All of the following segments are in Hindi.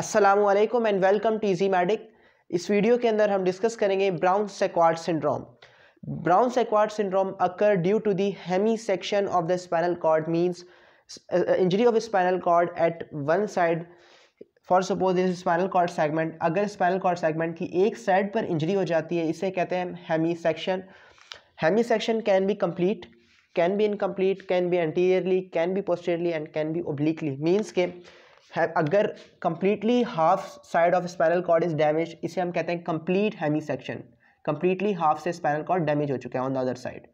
Aslam and welcome to easy medic इस वीडियो के अंदर हम डिस्कस करेंगे Brown Sequard syndrome Brown Sequard syndrome occur due to the hemisection of the spinal cord means injury of spinal cord at one side for suppose is spinal cord segment अगर स्पाइनल कॉर्ड सेगमेंट की एक साइड पर इंजरी हो जाती है इसे कहते हैं hemisection hemisection can be complete can be incomplete can be anteriorly can be posteriorly and can be obliquely means के अगर completely half side of spinal cord is damage इसे हम कहते हैं complete hemisection completely half से स्पाइनल कॉर्ड डैमेज हो चुका है ऑन द अदर साइड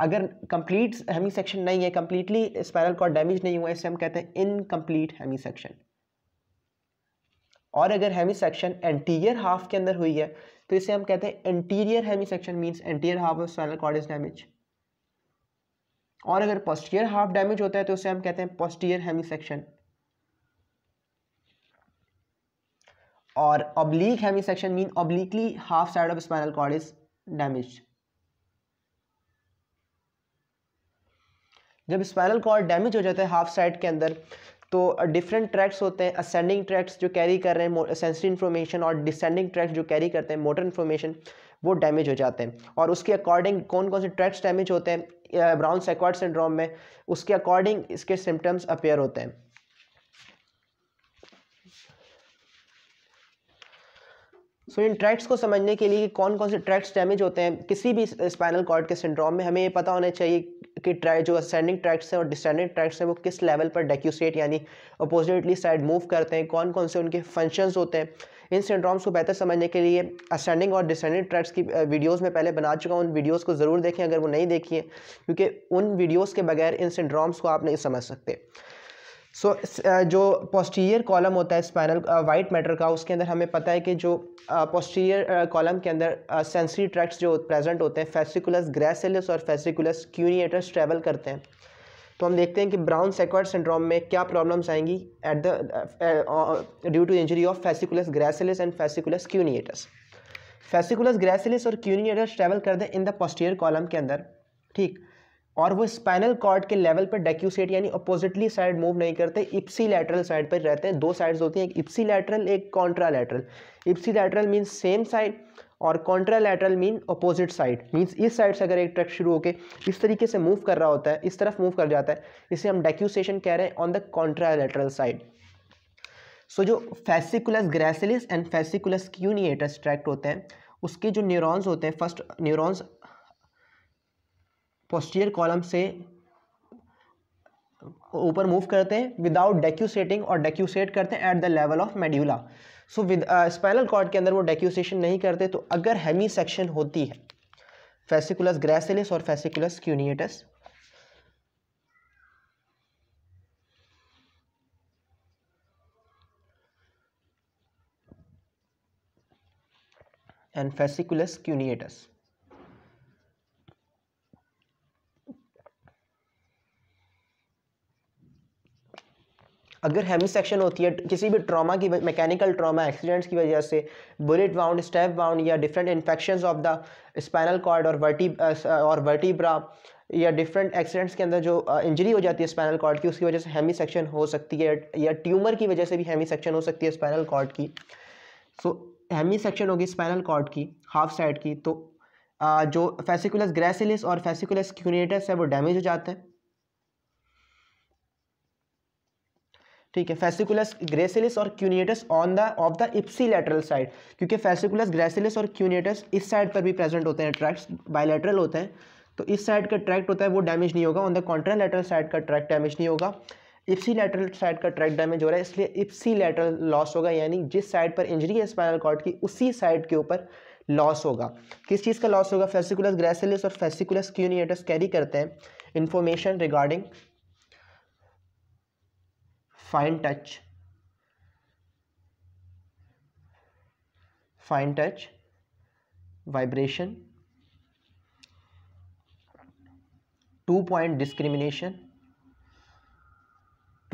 अगर कंप्लीट हेमी सेक्शन नहीं है कंप्लीटली स्पाइनल कॉर्ड डैमेज नहीं हुआ है इसे हम कहते हैं इनकम्प्लीट हेमी सेक्शन और अगर हेमी सेक्शन एंटीरियर हाफ के अंदर हुई है तो इसे हम कहते हैं anterior hemisection means anterior half of spinal cord is damage और अगर पोस्टीरियर हाफ डैमेज होता है तो उसे हम कहते हैं posterior hemisection oblique oblique section mean obliquely half side of spinal cord is damage जब स्पाइनल कॉर्ड डैमेज हो जाता है हाफ साइड के अंदर तो डिफरेंट ट्रैक्स होते हैं असेंडिंग ट्रैक्स जो कैरी कर रहे हैं सेंसरी इन्फॉर्मेशन और डिसेंडिंग ट्रैक्स जो कैरी करते हैं मोटर इन्फॉर्मेशन वो डैमेज हो जाते हैं और उसके अकॉर्डिंग कौन कौन से ट्रैक्स डैमेज होते हैं ब्राउन सेक्वाड सिंड्रोम में उसके अकॉर्डिंग इसके सिम्टम्स अपेयर होते हैं सो इन ट्रैक्ट्स को समझने के लिए कौन कौन से ट्रैक्ट्स डैमेज होते हैं किसी भी स्पाइनल कॉर्ड के सिंड्रोम में हमें ये पता होना चाहिए कि ट्रैक जो असेंडिंग ट्रैक्ट्स हैं और डिसेंडिंग ट्रैक्ट्स हैं वो किस लेवल पर डेक्यूसेट यानी अपोजिटली साइड मूव करते हैं कौन कौन से उनके फंक्शंस होते हैं इन सिंड्रोम्स को बेहतर समझने के लिए असेंडिंग और डिसेंडिंग ट्रैक्ट्स की वीडियोस में पहले बना चुका हूँ उन वीडियोज़ को ज़रूर देखें अगर वो नहीं देखिए क्योंकि उन वीडियोज़ के बगैर इन सिंड्रोम्स को आप नहीं समझ सकते सो so, uh, जो पोस्टीरियर कॉलम होता है स्पाइनल वाइट मैटर का उसके अंदर हमें पता है कि जो पोस्टीरियर uh, कॉलम uh, के अंदर सेंसरी ट्रैक्ट्स जो प्रेजेंट होते हैं फेसिकुलस ग्रेसिलस और फेसिकुलस क्यूनिएटर्स ट्रैवल करते हैं तो हम देखते हैं कि ब्राउन सेक्वाड सिंड्रोम में क्या प्रॉब्लम्स आएंगी at the due to injury of fasciculus gracilis and fasciculus cuneatus fasciculus gracilis और क्यूनिएटर्स ट्रैवल करते हैं इन द पोस्टीरियर कॉलम के अंदर ठीक और वो स्पाइनल कॉर्ड के लेवल पर डेक्यूसेट यानी अपोजिटली साइड मूव नहीं करते इप्सी लेटरल साइड पर रहते हैं दो साइड्स होती हैं एक इप्सी लैटरल एक contralateral ipsilateral means same side और contralateral mean opposite side means इस साइड से अगर एक ट्रक शुरू होकर इस तरीके से मूव कर रहा होता है इस तरफ मूव कर जाता है इसे हम डेक्यूसेशन कह रहे हैं on the contralateral side so जो fasciculus gracilis and fasciculus cuneatus tract होते हैं उसके जो न्यूरॉन्स होते हैं फर्स्ट न्यूरॉन्स पोस्टियर कॉलम से ऊपर मूव करते हैं विदाउट डेक्यूसेटिंग और डेक्यूसेट करते हैं at the level of medulla so with spinal cord के अंदर वो डेक्यूसेशन नहीं करते तो अगर हेमी सेक्शन होती है फेसिकुलस ग्रेसिलिस और fasciculus cuneatus and fasciculus cuneatus अगर हेमी सेक्शन होती है किसी भी ट्रॉमा की मैकेनिकल ट्रॉमा एक्सीडेंट्स की वजह से बुलेट बाउंड स्टेप बाउंड या different infection of the spinal cord और वर्टी और वर्टीब्रा या डिफरेंट एक्सीडेंट्स के अंदर जो इंजरी हो जाती है स्पाइनल कॉर्ड की उसकी वजह से हेमी सेक्शन हो सकती है या ट्यूमर की वजह से भी हेमी सेक्शन हो सकती है स्पाइनल कॉर्ड की सो हेमी सेक्शन होगी स्पाइनल कॉर्ड की हाफ साइड की तो जो फेसिकुलस ग्रेसिलिस और फेसिकुलस क्यूनेटस है वो डैमेज हो जाता है ठीक है फेसिकुलस ग्रेसिलिस और cuneatus on the of the ipsilateral side क्योंकि फेसिकुलस ग्रेसिलिस और क्यूनिटस इस साइड पर भी प्रेजेंट होते हैं ट्रैक्ट बायलेटरल होते हैं तो इस साइड का ट्रैक्ट होता है वो डैमेज नहीं होगा on the contralateral side का ट्रैक्ट डैमेज नहीं होगा इप्सी लेटरल साइड का ट्रैक डैमेज हो रहा है इसलिए इप्सी लेटरल लॉस होगा यानी जिस साइड पर इंजरी है स्पाइनल कॉर्ड की उसी साइड के ऊपर लॉस होगा किस चीज़ का लॉस होगा फेसिकुलस ग्रेसिलिस और फेसिकुलस क्यूनिएटस कैरी करते हैं information regarding fine touch fine touch vibration two point discrimination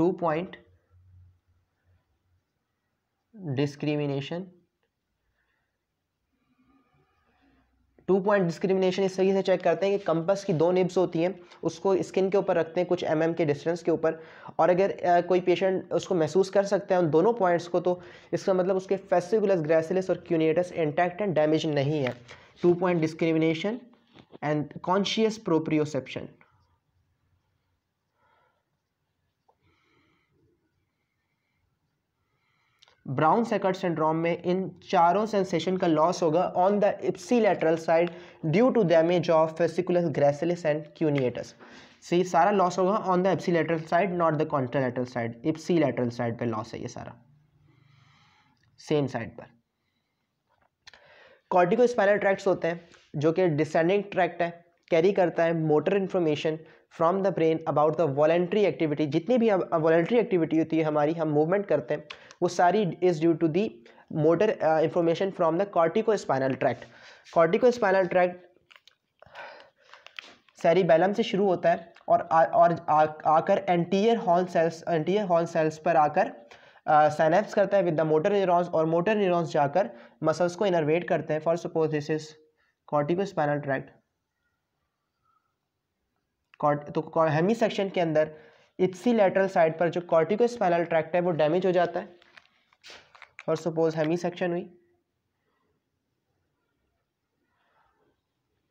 two point discrimination two point discrimination इस तरीके से चेक करते हैं कि कंपस की दो निब्स होती हैं उसको स्किन के ऊपर रखते हैं कुछ एम mm के डिस्टेंस के ऊपर और अगर आ, कोई पेशेंट उसको महसूस कर सकता है उन दोनों पॉइंट्स को तो इसका मतलब उसके फेस्टिकुलस ग्रेसिलस और क्यूनिटस इंटैक्ट एंड डैमेज नहीं है two point discrimination and conscious proprioception Brown Sequard syndrome में इन चारों सेंसेशन का लॉस होगा on the ipsilateral side due to damage of fasciculus gracilis and cuneatus सी सारा लॉस होगा on the ipsilateral side not the contralateral side ipsilateral side पे लॉस है ये सारा सेम साइड पर कॉर्टिको स्पाइनल ट्रैक्ट्स होते हैं जो कि डिसेंडिंग ट्रैक्ट है कैरी करता है motor information from the brain about the voluntary activity जितनी भी वॉलेंट्री एक्टिविटी uh, होती है हमारी हम मूवमेंट करते हैं वो सारी is due to the motor information from the corticospinal tract corticospinal tract बैलम से शुरू होता है और आ, और आकर anterior horn cells anterior horn cells पर आकर साइनेप्स uh, करता है विद द मोटर न्यूरॉन्स और मोटर न्यूरॉन्स जाकर मसल्स को इनर्वेट करते हैं for suppose this is corticospinal tract तो हेमी सेक्शन के अंदर इसी लेटरल साइड पर जो स्पाइनल ट्रैक्ट है वो डैमेज हो जाता है और सपोज हेमी सेक्शन हुई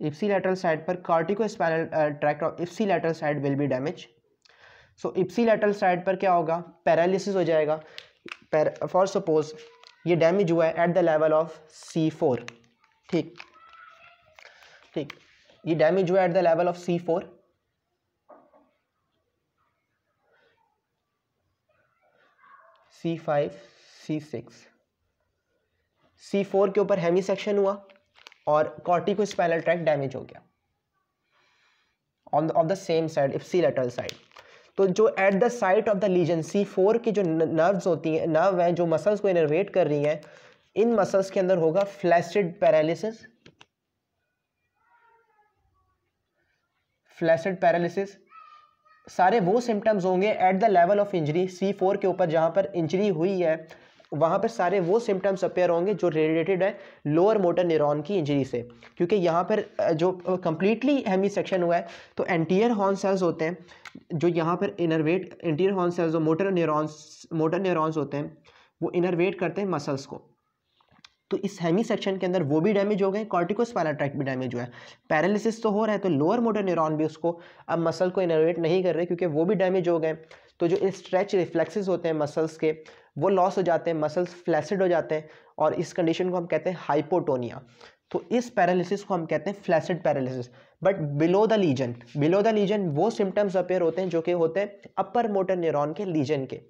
इप्सी लेटरल साइड पर कॉर्टिको स्पाइनल ट्रैक्ट और ipsilateral side will be damage so ipsilateral side पर क्या होगा पैरालिसिस हो जाएगा फॉर सपोज ये डैमेज हुआ है at the level of C four ठीक ठीक ये डैमेज हुआ at the level of C four C five C six C four के ऊपर हेमी सेक्शन हुआ और कॉर्टिको स्पाइनल ट्रैक डैमेज हो गया on of the same side ipsilateral side तो जो at the site of the lesion C four की जो नर्व्स होती हैं नर्व हैं जो मसल्स को इनर्वेट कर रही हैं इन मसल्स के अंदर होगा फ्लैसिड पैरालिसिस फ्लैसिड पैरालिसिस सारे वो सिम्टम्स होंगे at the level of injury C four के ऊपर जहाँ पर इंजरी हुई है वहाँ पर सारे वो सिम्टम्स अपेयर होंगे जो रिलेटेड है लोअर मोटर न्यूरॉन की इंजरी से क्योंकि यहाँ पर जो कम्प्लीटली हेमी सेक्शन हुआ है तो एंटीयर हॉर्न सेल्स होते हैं जो यहाँ पर इनरवेट एंटीयर हॉर्न सेल्स जो मोटर न्यूरॉन्स मोटर न्यूरॉन्स होते हैं वो इनरवेट करते हैं मसल्स को तो इस हेमी सेक्शन के अंदर वो भी डैमेज हो गए कॉर्टिकोस्पाइनल ट्रैक्ट भी डैमेज हुआ है पैरालिसिस तो हो रहा है तो लोअर मोटर न्यूरॉन भी उसको अब मसल को इनोवेट नहीं कर रहे क्योंकि वो भी डैमेज हो गए तो जो स्ट्रेच रिफ्लेक्सेस होते हैं मसल्स के वो लॉस हो जाते हैं मसल्स फ्लैसिड हो जाते हैं और इस कंडीशन को हम कहते हैं हाइपोटोनिया तो इस पैरालिसिस को हम कहते हैं flaccid paralysis but below the lesion below the lesion वो सिम्टम्स अपेयर होते हैं जो कि होते हैं अपर मोटर न्यूरोन के लीजन के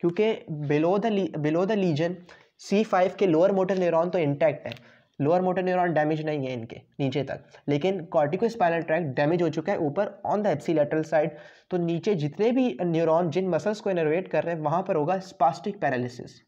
क्योंकि below the below the lesion C five के लोअर मोटर न्यूरॉन तो इंटैक्ट है लोअर मोटर न्यूरॉन डैमेज नहीं है इनके नीचे तक लेकिन कॉर्टिको स्पाइनल ट्रैक्ट डैमेज हो चुका है ऊपर ऑन द एप्सीलेटरल साइड तो नीचे जितने भी न्यूरॉन जिन मसल्स को इनोवेट कर रहे हैं वहां पर होगा स्पास्टिक पैरालिसिस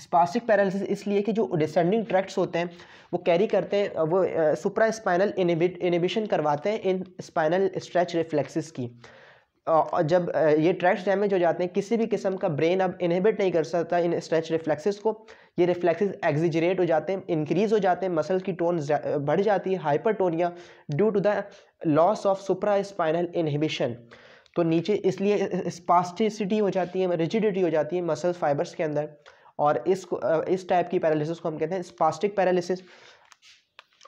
स्पास्टिक पैरालिसिस इसलिए कि जो डिसेंडिंग ट्रैक्ट्स होते हैं वो कैरी करते हैं वो सुप्रा स्पाइनल इनिबिशन करवाते हैं इन स्पाइनल स्ट्रेच रिफ्लेक्सिस की जब ये ट्रैक्स डैमेज हो जाते हैं किसी भी किस्म का ब्रेन अब इनहिबिट नहीं कर सकता इन स्ट्रेच रिफ्लेक्सेस को ये रिफ्लेक्सेस एग्जिजरेट हो जाते हैं इंक्रीज हो जाते हैं मसल की टोन बढ़ जाती है hypertonia due to the loss of supraspinal inhibition तो नीचे इसलिए स्पास्टिसिटी हो जाती है रिजिडिटी हो जाती है मसल फाइबर्स के अंदर और इस इस टाइप की पैरालिसिस को हम कहते हैं स्पास्टिक पैरालिसिस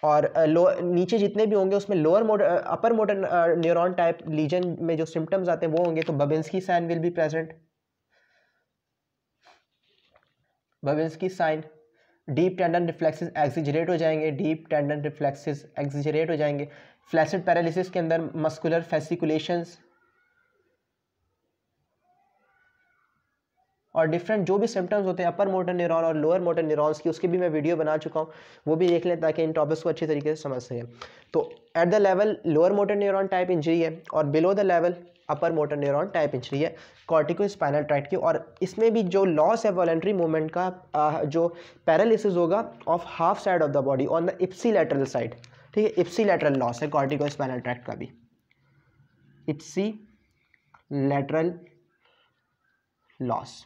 और लो नीचे जितने भी होंगे उसमें lower motor upper motor neuron type lesion में जो सिम्टम्स आते हैं वो होंगे तो Babinski sign will be present Babinski sign deep tendon reflexes exaggerate हो जाएंगे डीप टेंडन रिफ्लेक्सेस एक्सिजरेट हो जाएंगे फ्लैसिड पैरालिसिस के अंदर मस्कुलर फेसिकुलेशंस और डिफरेंट जो भी सिम्टम्स होते हैं अपर मोटर न्यूरॉन और लोअर मोटर न्यूरॉन्स की उसकी भी मैं वीडियो बना चुका हूँ वो भी देख लें ताकि इन टॉपिक्स को अच्छी तरीके से समझ सकें तो at the level lower motor neuron type injury है और below the level upper motor neuron type injury है कॉर्टिको स्पाइनल ट्रैक्ट की और इसमें भी जो लॉस है वॉलेंट्री मूवमेंट का जो पैरालिस होगा of half side of the body on the ipsilateral side ठीक है इप्सी लेटरल लॉस है कॉर्टिको स्पाइनल ट्रैक्ट का भी इप्सी लेटरल लॉस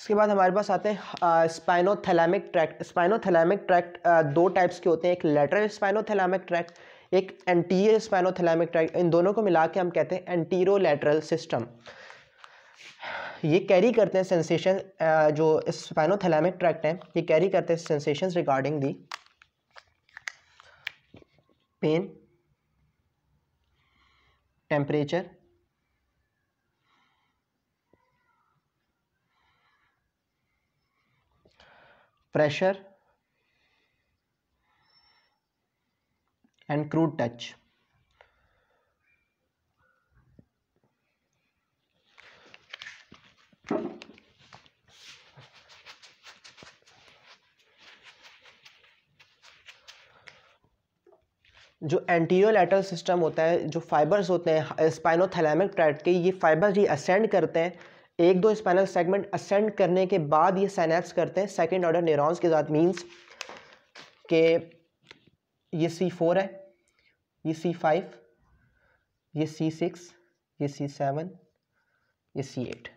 इसके बाद हमारे पास आते हैं स्पाइनोथैलामिक ट्रैक्ट स्पाइनोथैलामिक ट्रैक्ट दो टाइप्स के होते हैं एक लेटरल स्पाइनोथैलामिक ट्रैक्ट एक एंटीरियर स्पाइनोथैलामिक ट्रैक्ट इन दोनों को मिला के हम कहते हैं एंटीरो लेटरल सिस्टम ये कैरी करते हैं सेंसेशन जो स्पाइनोथैलामिक ट्रैक्ट हैं ये कैरी करते हैं sensation regarding the pain temperature pressure and crude touch जो लेटरल सिस्टम होता है जो फाइबर्स होते हैं स्पाइनोथैलेमिक ट्रैक्ट के ये फाइबर्स ही असेंड करते हैं एक दो स्पाइनल सेगमेंट असेंड करने के बाद ये सैनैप्स करते हैं सेकेंड ऑर्डर न्यूरॉन्स के साथ मीन्स के ये सी फोर है ये सी फाइव ये सी सिक्स ये सी सेवन ये सी एट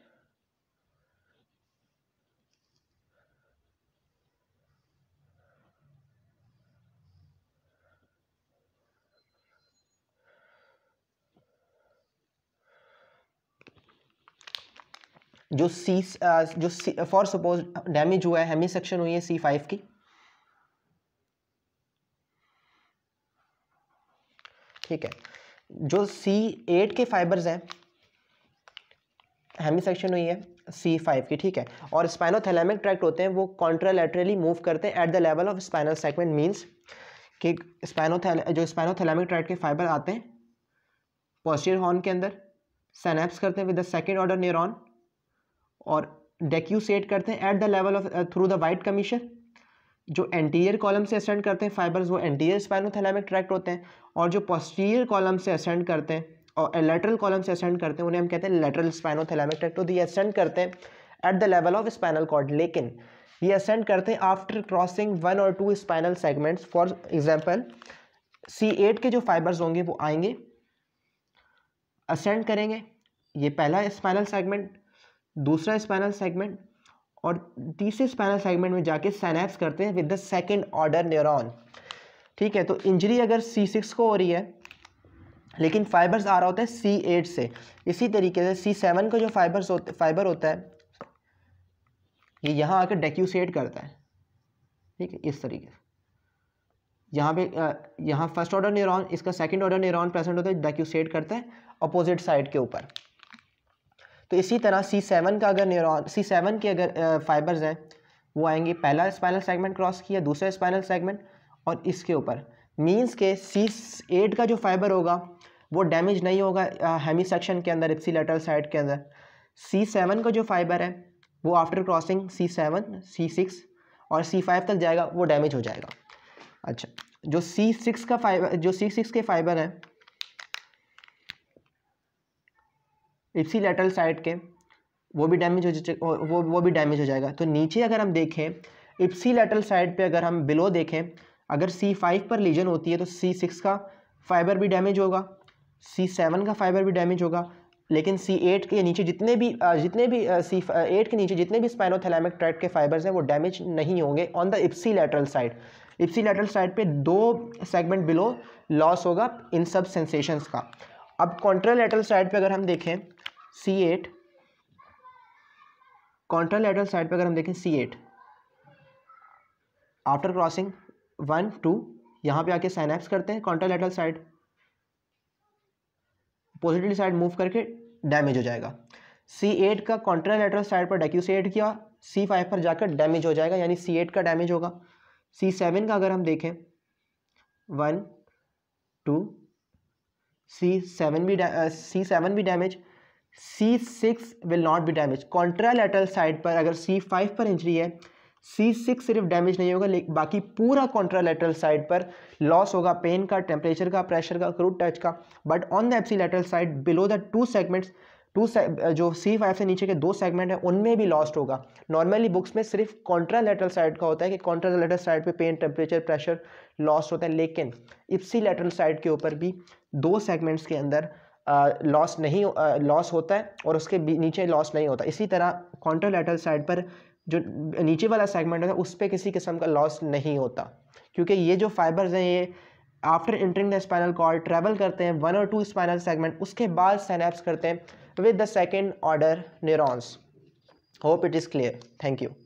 जो सी uh, जो फॉर सपोज डैमेज हुआ है हेमी सेक्शन हुई है सी फाइव की ठीक है जो सी एट के फाइबर्स हैं हेमी सेक्शन हुई है सी फाइव की ठीक है और स्पाइनोथेलेमिक ट्रैक्ट होते हैं वो कॉन्ट्रालेटरली मूव करते हैं at the level of spinal segment means कि स्पाइनोथैल जो स्पाइनोथेलेमिक ट्रैक्ट के फाइबर आते हैं पॉस्टियर हॉर्न के अंदर सेनेप्स करते हैं with the second order neuron और डेक्यूसेट करते हैं at the level of through the white commissure जो एंटीरियर कॉलम से असेंड करते हैं फाइबर्स वो एंटीरियर स्पाइनोथैलेमिक ट्रैक्ट होते हैं और जो पोस्टीरियर कॉलम से असेंड करते हैं और लेटरल कॉलम से असेंड करते हैं उन्हें हम कहते हैं लेटरल स्पाइनोथैलेमिक ट्रैक्ट तो ये असेंड करते हैं at the level of spinal cord लेकिन ये असेंड करते हैं आफ्टर क्रॉसिंग वन और two spinal segments for example C eight के जो फाइबर्स होंगे वो आएंगे असेंड करेंगे ये पहला स्पाइनल सेगमेंट दूसरा स्पाइनल सेगमेंट और तीसरे स्पाइनल सेगमेंट में जाके सैनैप्स करते हैं with the second order neuron ठीक है तो इंजरी अगर सी सिक्स को हो रही है लेकिन फाइबर्स आ रहा होता है सी एट से इसी तरीके से सी सेवन का जो फाइबर्स होते फाइबर होता है ये यह यहाँ आकर डेक्यूसेट करता है ठीक है इस तरीके से यहाँ पे यहाँ फर्स्ट ऑर्डर न्यूरॉन इसका सेकंड ऑर्डर न्यूरॉन प्रेजेंट होता है डेक्यूसेट करता है अपोजिट साइड के ऊपर तो इसी तरह सी सेवन का अगर न्यूरॉन सी सेवन के अगर फाइबर्स हैं वो आएंगे पहला स्पाइनल सेगमेंट क्रॉस किया दूसरा स्पाइनल सेगमेंट और इसके ऊपर मीन्स के सी एट का जो फाइबर होगा वो डैमेज नहीं होगा हेमी सेक्शन के अंदर इप्सी लेटर साइड के अंदर सी सेवन का जो फाइबर है वो after crossing C seven C six और सी फाइव तक जाएगा वो डैमेज हो जाएगा अच्छा जो सी सिक्स का फाइबर जो सी सिक्स के फाइबर हैं इप्सी लेटरल साइड के वो भी डैमेज हो वो वो भी डैमेज हो जाएगा तो नीचे अगर हम देखें इप्सी लेटरल साइड पे अगर हम बिलो देखें अगर सी फाइव पर लीजन होती है तो सी सिक्स का फाइबर भी डैमेज होगा सी सेवन का फाइबर भी डैमेज होगा लेकिन सी एट के नीचे जितने भी जितने भी सी एट के नीचे जितने भी स्पाइनोथैलेमिक ट्रैक के फाइबर्स हैं वो डैमेज नहीं होंगे on the ipsilateral side ipsilateral side पे दो सेगमेंट बिलो लॉस होगा इन सब सेंसेशंस का अब कॉन्ट्रा लेटरल साइड पे अगर हम देखें सी एट कॉन्ट्रालेटरल साइड पर अगर हम देखें C eight after crossing one two यहाँ पे आके साइनैप्स करते हैं contralateral side positive side move करके डैमेज हो जाएगा सी एट का कॉन्ट्रालेटरल साइड पर डेक्यूसेट किया सी फाइव पर जाकर डैमेज हो जाएगा यानी सी एट का डैमेज होगा सी सेवन का अगर हम देखें वन टू सी सेवन भी सी सेवन भी damage C six will not be damage contralateral side पर अगर सी फाइव पर इंजरी है सी सिक्स सिर्फ डैमेज नहीं होगा लेकिन बाकी पूरा कॉन्ट्रालेटरल साइड पर लॉस होगा पेन का टेम्परेचर का प्रेशर का क्रूड टच का but on the ipsilateral side below the two segments to जो सी फाइव से नीचे के दो सेगमेंट हैं उनमें भी लॉस्ट होगा नॉर्मली बुक्स में सिर्फ कॉन्ट्रालेटरल साइड का होता है कि कॉन्ट्रालेटरल साइड पे पेन टेम्परेचर प्रेशर लॉस्ट होता है लेकिन इप्सी लेटरल साइड के ऊपर भी दो सेगमेंट्स के अंदर लॉस नहीं लॉस होता है और उसके नीचे लॉस नहीं होता इसी तरह कॉन्ट्रोलेटल साइड पर जो नीचे वाला सेगमेंट होता है उस पर किसी किस्म का लॉस नहीं होता क्योंकि ये जो फाइबर्स हैं ये after entering the spinal cord travel करते हैं वन और टू स्पाइनल सेगमेंट उसके बाद सैनैप्स करते हैं with the second order neurons hope it is clear thank you